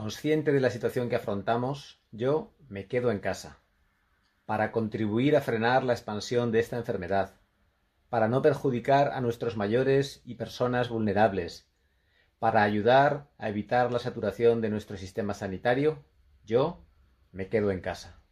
Consciente de la situación que afrontamos, yo me quedo en casa, para contribuir a frenar la expansión de esta enfermedad, para no perjudicar a nuestros mayores y personas vulnerables, para ayudar a evitar la saturación de nuestro sistema sanitario, yo me quedo en casa.